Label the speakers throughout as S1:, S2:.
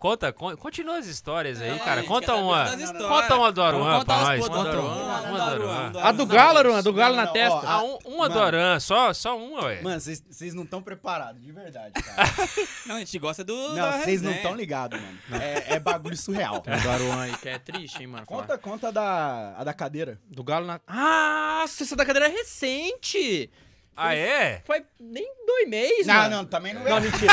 S1: conta, continua as histórias aí, É, cara. É, conta uma. Conta uma do Aruan pra nós. uma. do Aruan. A do Galo, Aruan, a do Galo na testa. um- uma do Aruan, só, só uma, ué. Mano, vocês-
S2: não estão preparados, de verdade, cara. Não, a gente gosta do. Não, vocês não estão ligados, mano. É, é bagulho surreal. A do Aruan aí,
S1: que é triste, hein, mano.
S2: Conta, conta da, a da cadeira. Do Galo na. Ah, essa da cadeira é recente!
S1: Ah, é? Foi nem dois meses, Não, mano. não, também não é. Não, mentira.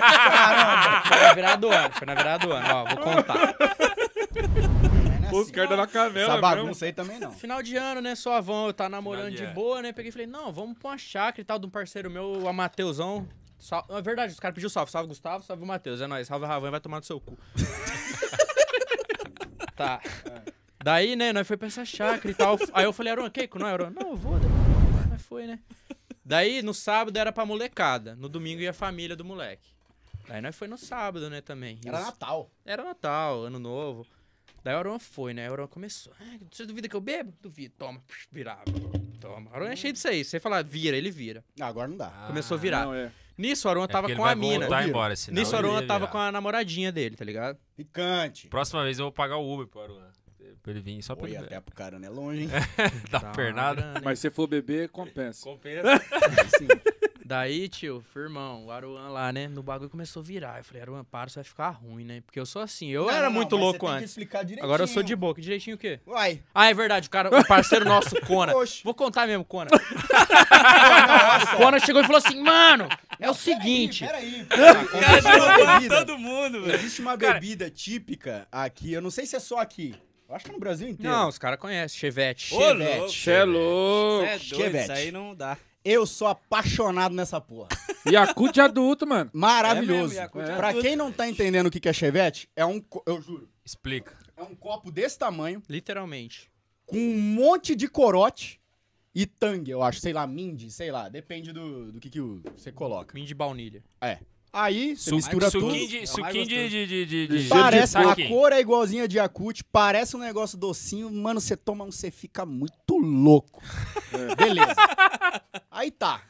S2: Caramba.
S1: Foi na virada do ano, foi na virada do ano. Ó, vou contar. É assim. os caras na canela Essa é bagunça mesmo. aí também não. Final de ano, né, só vão, eu tava tá namorando de, de boa, né, peguei e falei, não, vamos pra uma chácara e tal, de um parceiro meu, o Amateuzão. Sal... É verdade, os caras pediu salve, salve Gustavo, salve o Matheus, é nóis, salve Ravan, vai tomar no seu cu. tá. É. Daí, né, nós foi pra essa chácara e tal, aí eu falei, Aron, que que não, é, Aron, não, eu vou, né foi, né? Daí, no sábado era pra molecada. No domingo ia a família do moleque. Daí nós foi no sábado, né, também. Era Isso. Natal. Era Natal, Ano Novo. Daí a Auron foi, né? A Auron começou. Ah, você duvida que eu bebo? Duvido. Toma. Puxa, virava. Toma. A Auron é cheio disso aí. Você fala vira, ele vira.
S2: Ah, agora não dá. Ah, começou a virar. Não,
S1: é. Nisso, a Arona é tava com a mina. embora, senão Nisso, a Arona tava com a namoradinha dele, tá ligado? Picante. Próxima vez eu vou pagar o Uber pro
S2: Arona pra ele vir só pra ele... até pro cara não é longe, hein? Dá tá pernada. Grana, Mas se for beber, compensa. Compensa. Sim.
S1: Daí, tio, firmão, o Aruan lá, né? No bagulho começou a virar. Eu falei, Aruan, para, você vai ficar ruim, né? Porque eu sou assim. Eu não, era não, muito louco antes. Agora eu sou de boca. Direitinho o quê? Uai. Ah, é verdade, o cara, o parceiro nosso, Cona. Vou contar mesmo, Cona.
S2: Cona chegou e falou assim, mano, é não, o seguinte. Peraí, peraí. Pera todo mundo, Existe uma bebida cara... típica aqui, eu não sei se é só aqui acho que no Brasil inteiro. Não, os
S1: caras conhecem. Chevette. Ô, Chevette. louco. é louco. é doido, Chevette. isso aí não dá.
S2: Eu sou apaixonado nessa porra. Yakut de adulto, mano. Maravilhoso. É mesmo, é. Pra quem não tá entendendo o que é chevette, é um. Eu juro. Explica. É um copo desse tamanho, Literalmente. com um monte de corote e tangue, eu acho. Sei lá, mindy, sei lá. Depende do, do que, que você coloca. Mindy baunilha. É. Aí você mistura tudo. De, é suquinho de, de, de, de, Parece, a cor é igualzinha de Yakut, parece um negócio docinho. Mano, você toma um, você fica muito louco. É. Beleza. Aí tá.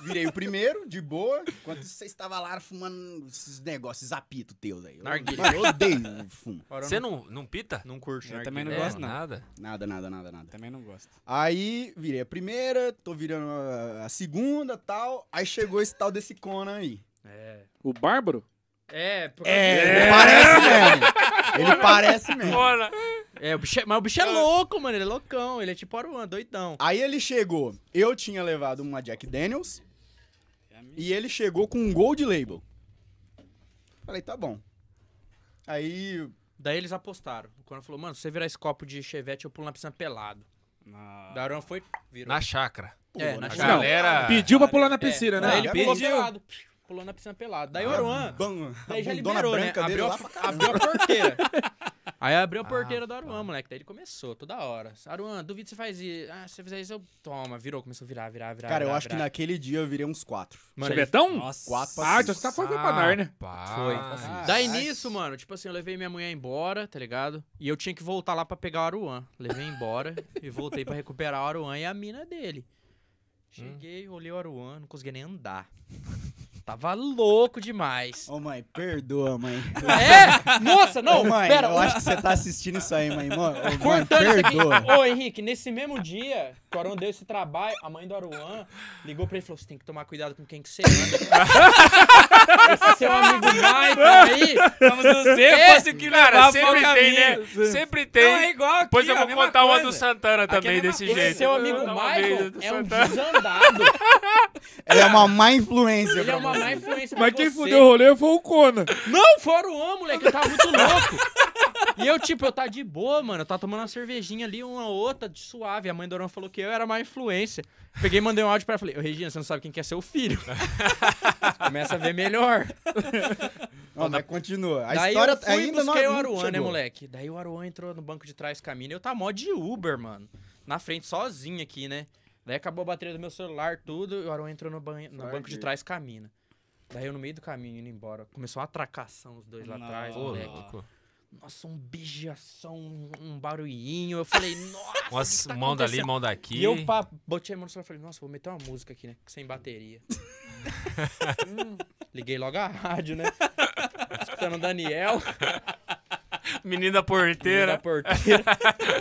S2: Virei o primeiro, de boa. Enquanto você estava lá fumando esses negócios, esses apitos teus aí. Eu, Narguilha. eu odeio fumo. Você não, não pita? Não curte. Eu também não é, gosto nada. Nada, nada, nada, nada. Também não gosto. Aí virei a primeira, tô virando a, segunda tal. Aí chegou esse tal desse Conan aí. É. O Bárbaro? É, porque... É, é, parece mesmo. Ele parece mesmo. Bora. É, o bicho é, mas o bicho é ah. louco, mano. Ele é
S1: loucão. Ele é tipo Aruan, doidão.
S2: Aí ele chegou. Eu tinha levado uma Jack Daniels. E ele chegou com um gold label. Falei, tá bom. Aí.
S1: Daí eles apostaram. O Conan falou, mano, se você virar esse copo de chevette, eu pulo na piscina pelado. Na... Ah. Daron foi, virou. Na chácara. É, na né? chácara. Galera... Pediu pra pular na é, piscina, é, né? ele pulou pediu. pelado. Pulou na piscina pelado. Daí o ah, Aruan. Daí já liberou, né? Abriu, a, abriu a porteira. Aí abriu a porteira ah, do Aruan, tá. moleque. Daí ele começou, toda hora. Aruan, duvido que você faz isso. Ah, se você fizer isso, eu... Toma, virou, começou a virar, virar, virar. Cara, virar, eu acho virar. que
S2: naquele dia eu virei uns quatro. Mano, Chevetão? Nossa. Quatro pra Ah, então você tá foi pra né? Foi. Daí nisso,
S1: mano, tipo assim, eu levei minha mulher embora, tá ligado? E eu tinha que voltar lá pra pegar o Aruan. Levei embora e voltei pra recuperar o Aruan e a mina dele. Hum. Cheguei, olhei o Aruan, não consegui nem andar tava louco
S2: demais. Ô, mãe, perdoa, mãe.
S1: É? Nossa, não, Ô, mãe, pera. Eu acho que você
S2: tá assistindo isso aí, mãe. mãe, Cortando perdoa. aqui. Ô,
S1: Henrique, nesse mesmo dia que o Aruan deu esse trabalho, a mãe do Aruan ligou pra ele e falou: você tem que tomar cuidado com quem que você anda. Esse seu amigo Maicon aí, como você fosse o que cara, sempre tem, né? Sempre tem. Não, é igual aqui, Pois eu vou contar coisa. uma do Santana é também é desse coisa. jeito. seu amigo Maicon é um desandado.
S2: Ele é uma má influência. Ele é uma má influência Mas quem você. fudeu o rolê foi o Conan. Não, foram o homem, moleque. Eu tava muito louco. E eu,
S1: tipo, eu tá de boa, mano. Eu tava tomando uma cervejinha ali, uma outra, de suave. A mãe do Orão falou que eu era mais influência. Peguei mandei um áudio pra ela. Falei, ô, Regina, você não sabe quem quer é seu filho. Começa a ver melhor.
S2: Não, mas continua. A Daí história eu fui, ainda busquei não é o Aruan, né, chegou. né, moleque? Daí
S1: o Aruan entrou no banco de trás caminho. Eu tá mó de Uber, mano. Na frente, sozinho aqui, né? Daí acabou a bateria do meu celular, tudo. E o Aruan entrou no, ban no banco de trás caminho. Daí eu no meio do caminho indo embora. Começou uma atracação os dois lá atrás, moleque nossa, um beijação, um barulhinho. Eu falei, nossa. nossa tá mão dali, mão daqui. E eu pá, botei a mão no celular e falei, nossa, vou meter uma música aqui, né? Sem bateria. hum, liguei logo a rádio, né? Escutando o Daniel. Menina porteira. Menina porteira.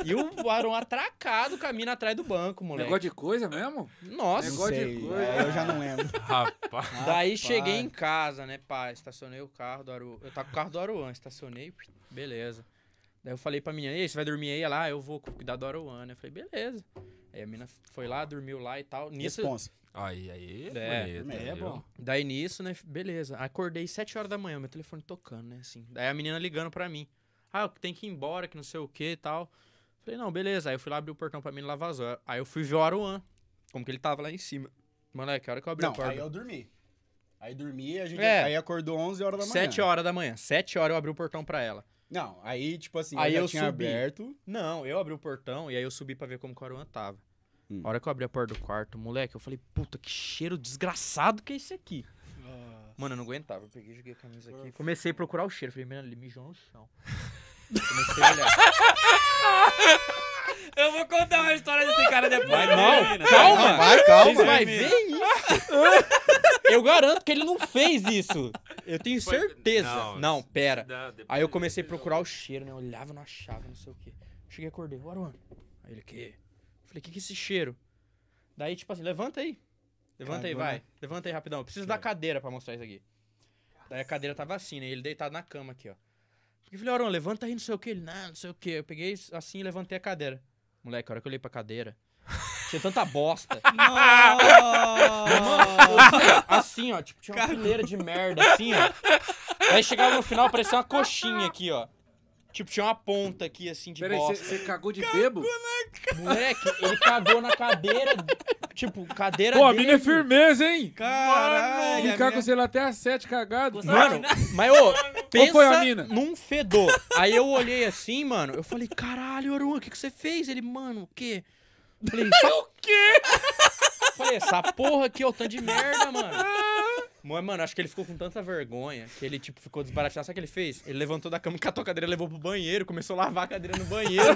S1: e o varão atracado caminha atrás do banco, moleque. Negócio de coisa
S2: mesmo? Nossa. Negócio sei, de é, coisa. É, eu já não lembro. Rapaz. Daí Rapaz. cheguei em
S1: casa, né, pá? Estacionei o carro do aru Eu tava com o carro do Aruan, estacionei, beleza. Daí eu falei pra menina, ei, você vai dormir aí? lá ah, eu vou cuidar do Aruan. Eu falei, beleza. Aí a menina foi lá, dormiu lá e tal. Nisso, Responsa. Aí, aí, é, bonito, é bom. Daí nisso, né? Beleza. Acordei 7 horas da manhã, meu telefone tocando, né? Assim. Daí a menina ligando pra mim ah, tem que ir embora, que não sei o que e tal. Falei, não, beleza. Aí eu fui lá abrir o portão pra mim lá vazou. Aí eu fui ver o Aruan, como que ele tava lá em cima. Moleque, a hora que eu abri não, a Não, aí eu
S2: dormi. Aí dormi, a gente é. aí acordou 11 horas da manhã. 7
S1: horas da manhã. 7 horas eu abri o portão pra ela. Não, aí tipo assim, aí eu, eu tinha subi. aberto. Não, eu abri o portão e aí eu subi pra ver como que o Aruan tava. Hum. A hora que eu abri a porta do quarto, moleque, eu falei, puta, que cheiro desgraçado que é esse aqui.
S2: Nossa. Mano, eu não
S1: aguentava. Eu peguei, joguei a camisa aqui. Comecei a procurar o cheiro. Falei, mano, ele mijou no chão. Comecei a olhar. Eu vou contar uma história desse cara depois. Vai, não, não, calma. Não, vai, calma. Vocês vai ver isso. Eu garanto que ele não fez isso. Eu tenho Foi... certeza. Não, não pera. Não, Aí eu comecei a procurar o cheiro, né? Eu olhava, não achava, não sei o quê. Cheguei, acordei. What Aí ele, que? Falei, que que é esse cheiro? Daí, tipo assim, levanta aí. Levanta Caramba. aí, vai. Levanta aí rapidão. Eu preciso da cadeira pra mostrar isso aqui. Daí a cadeira tava assim, né? Ele deitado na cama aqui, ó. Eu falei, Arão, levanta aí, não sei o que. Ele, não, não sei o que. Eu peguei assim e levantei a cadeira. Moleque, a hora que eu olhei pra cadeira, tinha tanta bosta. assim, ó, tipo, tinha uma fileira de merda, assim, ó. Aí chegava no final, parecia uma coxinha aqui, ó. Tipo, tinha uma ponta aqui, assim, de Peraí, bosta. Você cagou de cagou bebo? Na... Moleque, ele cagou na cadeira. Tipo, cadeira Pô, a mina é firmeza, hein? Caralho. Ficar minha... com, sei lá, até as sete cagadas. Mano, mas ô, Pensa foi a mina? num fedor. Aí eu olhei assim, mano, eu falei, caralho, Arua, o que, que você fez? Ele, mano, o quê? falei, o quê? falei, essa porra aqui, é o tanto de merda, mano. Mas, mano, acho que ele ficou com tanta vergonha que ele, tipo, ficou desbaratado Sabe o que ele fez? Ele levantou da cama, catou a cadeira, levou pro banheiro, começou a lavar a cadeira no banheiro.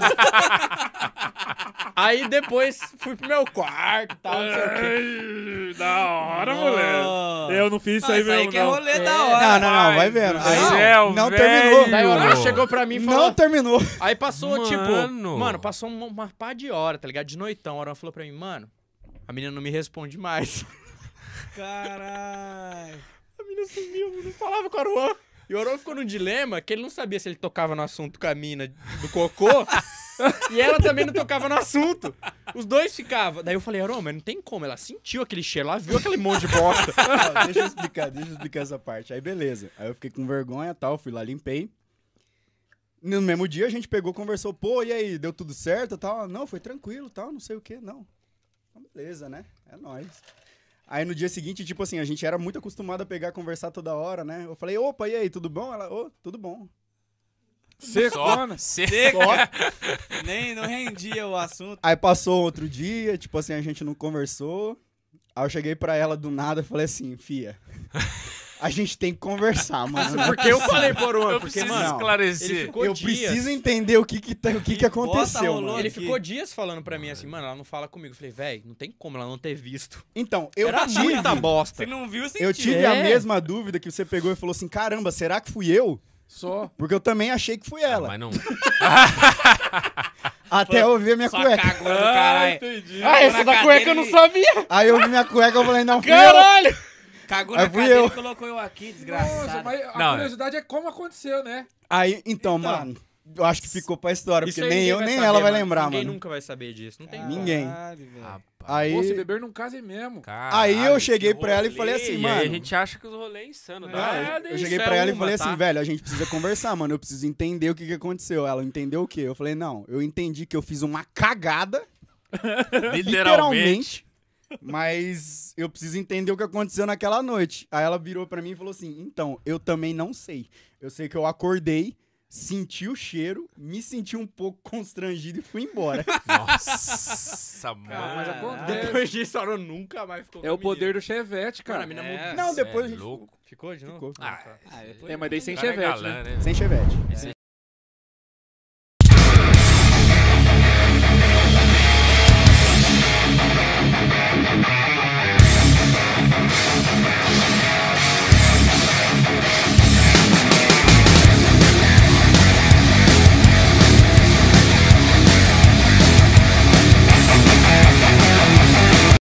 S1: Aí depois fui pro meu quarto e tal, Da hora, moleque. Ah.
S2: Eu não fiz isso ah, aí, velho. Isso aí que é não. rolê da é. hora. Não, não, não, vai vendo. Aí, Céu, não terminou. É Daí o chegou pra mim e falou. Não terminou. Aí passou, mano. tipo. Mano,
S1: passou uma, uma pá de hora, tá ligado? De noitão. O Honor falou pra mim, mano, a menina não me responde mais. Caralho. A menina sumiu, não falava com a Aruan. E o Aruan ficou num dilema que ele não sabia se ele tocava no assunto com a mina do cocô. E ela também não tocava no assunto. Os dois ficavam. Daí eu falei, Arô, mas não tem como. Ela sentiu aquele cheiro, ela viu aquele monte de bosta.
S2: deixa eu explicar, deixa eu explicar essa parte. Aí beleza. Aí eu fiquei com vergonha tal, fui lá, limpei. No mesmo dia a gente pegou, conversou, pô, e aí, deu tudo certo tal? Não, foi tranquilo tal, não sei o que, não. Então, beleza, né? É nóis. Aí no dia seguinte, tipo assim, a gente era muito acostumado a pegar, conversar toda hora, né? Eu falei, opa, e aí, tudo bom? Ela, ô, oh, tudo bom. Secona. Seca. Nem, não rendia o assunto. Aí passou outro dia, tipo assim, a gente não conversou. Aí eu cheguei pra ela do nada e falei assim, fia... A gente tem que conversar, mano. Porque eu é falei por uma, eu porque, preciso mano, esclarecer. eu dias. preciso entender o que que, tá, o que, que aconteceu, mano. Ele ficou
S1: dias falando pra mim assim, mano, ela não fala comigo. Eu falei, velho, não tem como ela não ter visto.
S2: Então, eu Era tive... muita bosta. Você não viu, você Eu tive é. a mesma dúvida que você pegou e falou assim, caramba, será que fui eu? Só. Porque eu também achei que fui ah, ela. Ah, mas não. Até eu ver minha Só cueca. Cagou, caralho. Ah, entendi. Ah, essa da cueca eu não sabia. Aí eu vi minha cueca, eu falei, não, fui Caralho! Eu. Cagou aí na cadeira eu. e colocou eu aqui,
S1: desgraçado. Nossa, mas a não, é. curiosidade é. é como aconteceu, né?
S2: Aí, então, então. mano eu acho que ficou pra história, Isso porque nem eu, nem saber, ela vai mano. lembrar, ninguém mano. nunca vai saber disso. Não tem como. Ninguém. Rapaz. Aí, Pô, se
S1: beber num case mesmo. Caralho, aí eu cheguei pra ela e falei assim, E mano. aí a gente acha que os rolês é insano, É, tá? eu ah, cheguei pra é ela e falei tá? assim, velho,
S2: a gente precisa conversar, mano. Eu preciso entender o que, que aconteceu. Ela entendeu o quê? Eu falei, não, eu entendi que eu fiz uma cagada, literalmente. literalmente. Mas eu preciso entender o que aconteceu naquela noite. Aí ela virou pra mim e falou assim: Então, eu também não sei. Eu sei que eu acordei senti o cheiro, me senti um pouco constrangido e fui embora. Nossa, mano. Mas Depois disso, a Aron nunca mais ficou É o poder do Chevette, cara. Mano, a mina é, não, depois é louco. ficou de novo. Ficou. Ah, é. ah, é, mas daí sem é Chevette, galã, né? né? Sem Chevette. É.